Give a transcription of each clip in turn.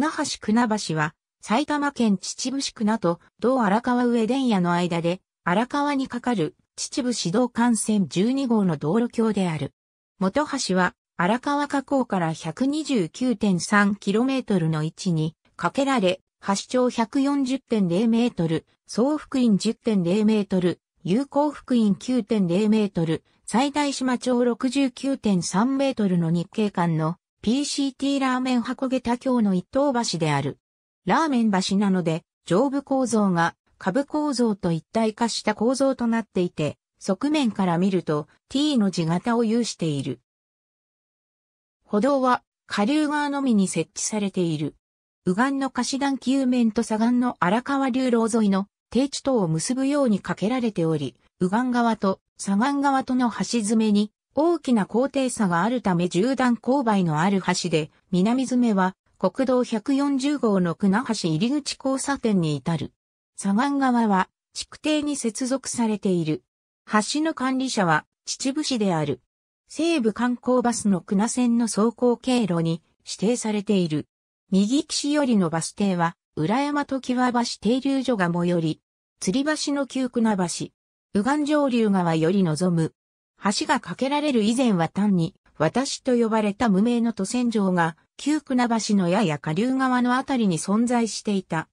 船橋船橋は、埼玉県秩父市区と道同荒川上田野の間で、荒川に架かる秩父市道幹線12号の道路橋である。元橋は、荒川河口から 129.3km の位置に、架けられ、橋長140.0メートル、総福院10.0メートル、有効福院9.0メートル、最大島町69.3メートルの日経間の PCT ラーメン箱下多橋の一等橋である。ラーメン橋なので、上部構造が下部構造と一体化した構造となっていて、側面から見ると T の字型を有している。歩道は下流側のみに設置されている。右岸の貸段球面と左岸の荒川流廊沿いの低地等を結ぶように架けられており、右岸側と左岸側との橋詰めに大きな高低差があるため縦断勾配のある橋で、南詰は国道140号の船橋入口交差点に至る。左岸側は築堤に接続されている。橋の管理者は秩父市である。西部観光バスの船線の走行経路に指定されている。右岸寄りのバス停は、浦山と際橋停留所が最寄り、吊り橋の旧船橋、右岸上流側より望む橋が架けられる以前は単に、私と呼ばれた無名の都線城が、旧船橋のやや下流側のあたりに存在していた。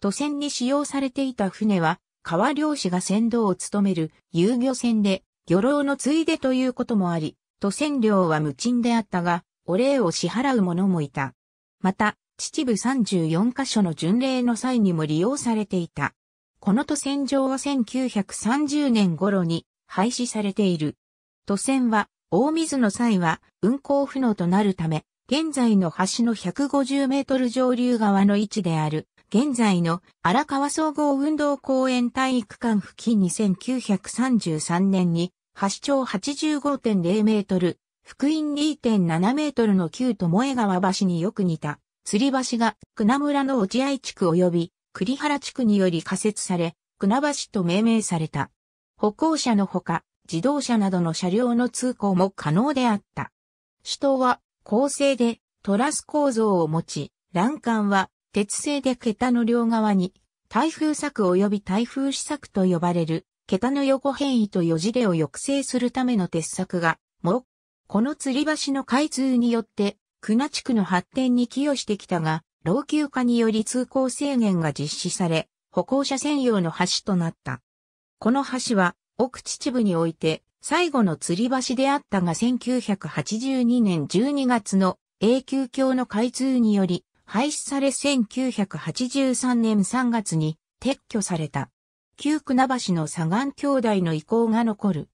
都線に使用されていた船は、川漁師が船頭を務める遊漁船で、漁労のついでということもあり、都線漁は無賃であったが、お礼を支払う者もいた。また、秩父34カ所の巡礼の際にも利用されていた。この都線上は1930年頃に廃止されている。都線は大水の際は運行不能となるため、現在の橋の150メートル上流側の位置である、現在の荒川総合運動公園体育館付近2 9 3 3年に、橋長85.0メートル、福音2.7メートルの旧巴川橋によく似た、吊り橋が船村の落合地区及び栗原地区により仮設され、船橋と命名された。歩行者のほか、自動車などの車両の通行も可能であった。首都は鋼製でトラス構造を持ち、欄干は鉄製で桁の両側に台風柵及び台風施策と呼ばれる桁の横変異とよじれを抑制するための鉄柵が、も、この吊り橋の開通によって、久地区の発展に寄与してきたが、老朽化により通行制限が実施され、歩行者専用の橋となった。この橋は、奥秩父において最後の吊り橋であったが1982年12月の永久橋の開通により廃止され1983年3月に撤去された。旧船橋の左岸兄弟の遺構が残る。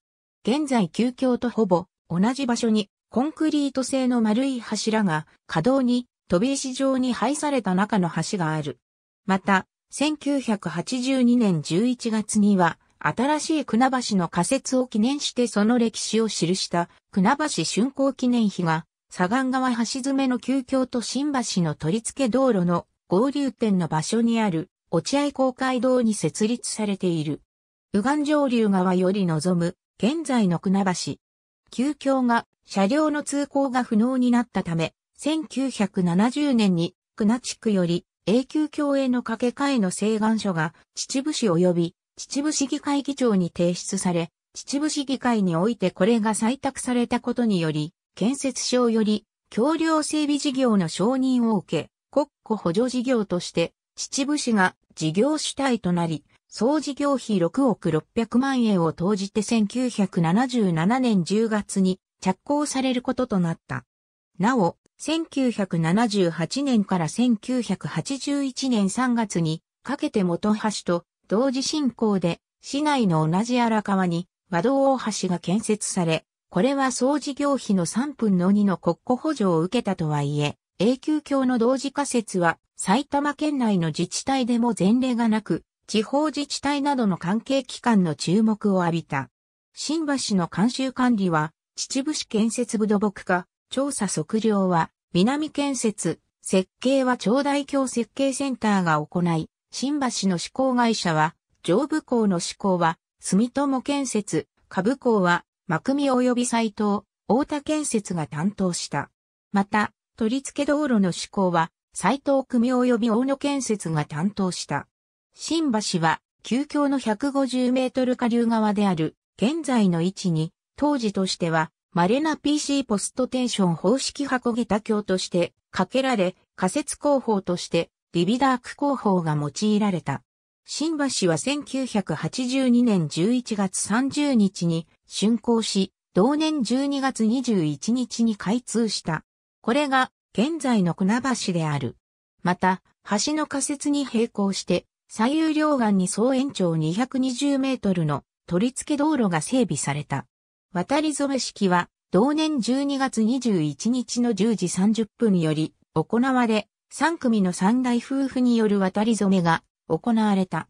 現在旧橋とほぼ同じ場所にコンクリート製の丸い柱が可動に飛び石状に廃された中の橋がある。また、1982年11月には新しい船橋の仮設を記念してその歴史を記した船橋竣工記念碑が、左岸川橋詰の旧橋と新橋の取り付け道路の合流点の場所にある落合公会堂に設立されている。右岸上流側より望む現在の船橋。旧橋が車両の通行が不能になったため、1970年に、船地区より永久橋への架け替えの請願書が秩父市及び秩父市議会議長に提出され、秩父市議会においてこれが採択されたことにより、建設省より、橋梁整備事業の承認を受け、国庫補助事業として、秩父市が事業主体となり、総事業費6億600万円を投じて1977年10月に着工されることとなった。なお、1978年から1981年3月にかけて元橋と同時進行で、市内の同じ荒川に和道大橋が建設され、これは総事業費の3分の2の国庫補助を受けたとはいえ、永久橋の同時仮設は埼玉県内の自治体でも前例がなく、地方自治体などの関係機関の注目を浴びた。新橋の監修管理は、秩父市建設部土木課、調査測量は、南建設、設計は長大橋設計センターが行い、新橋の施向会社は、上部校の施向は、住友建設、下部校は、真組及び斎藤、大田建設が担当した。また、取り付け道路の施向は、斎藤組及び大野建設が担当した。新橋は、旧橋の150メートル下流側である、現在の位置に、当時としては、稀な PC ポストテンション方式箱桁橋として、かけられ、仮設工法として、ビビダーク工法が用いられた。新橋は1982年11月30日に竣工し、同年12月21日に開通した。これが現在の船橋である。また、橋の仮設に並行して、左右両岸に総延長220メートルの取り付け道路が整備された。渡り染め式は同年12月21日の10時30分より行われ、3組の三代夫婦による渡り染めが行われた。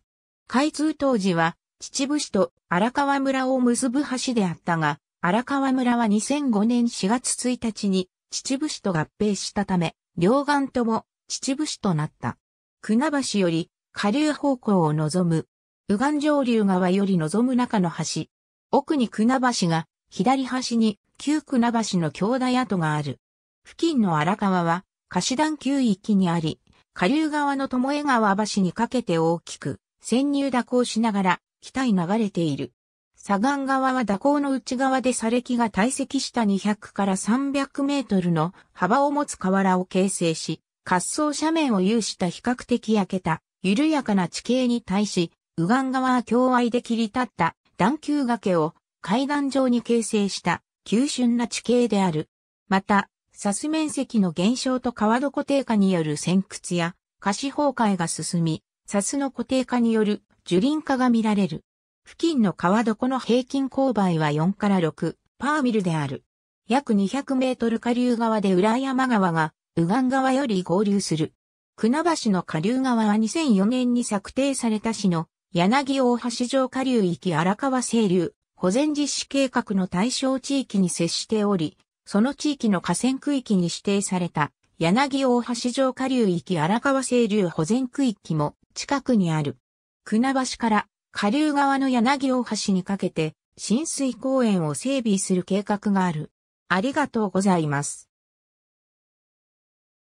開通当時は秩父市と荒川村を結ぶ橋であったが、荒川村は2005年4月1日に秩父市と合併したため、両岸とも秩父市となった。船橋より下流方向を望む。右岸上流側より望む中の橋。奥に船橋が、左端に旧船橋の兄弟跡がある。付近の荒川は貸段級域にあり、下流側の巴川橋にかけて大きく、潜入蛇行しながら、北へ流れている。左岸側は蛇行の内側で砂礫が堆積した200から300メートルの幅を持つ河原を形成し、滑走斜面を有した比較的焼けた、緩やかな地形に対し、右岸側は境界で切り立った段丘崖を階段状に形成した急峻な地形である。また、砂ス面積の減少と川床低下による先屈や貸し崩壊が進み、砂スの固定化による樹林化が見られる。付近の川床の平均勾配は4から6パーミルである。約200メートル下流側で浦山川が右岸側より合流する。船橋の下流側は2004年に策定された市の柳大橋上下流域荒川清流保全実施計画の対象地域に接しており、その地域の河川区域に指定された、柳大橋上下流域荒川清流保全区域も近くにある。船橋から下流側の柳大橋にかけて、浸水公園を整備する計画がある。ありがとうございます。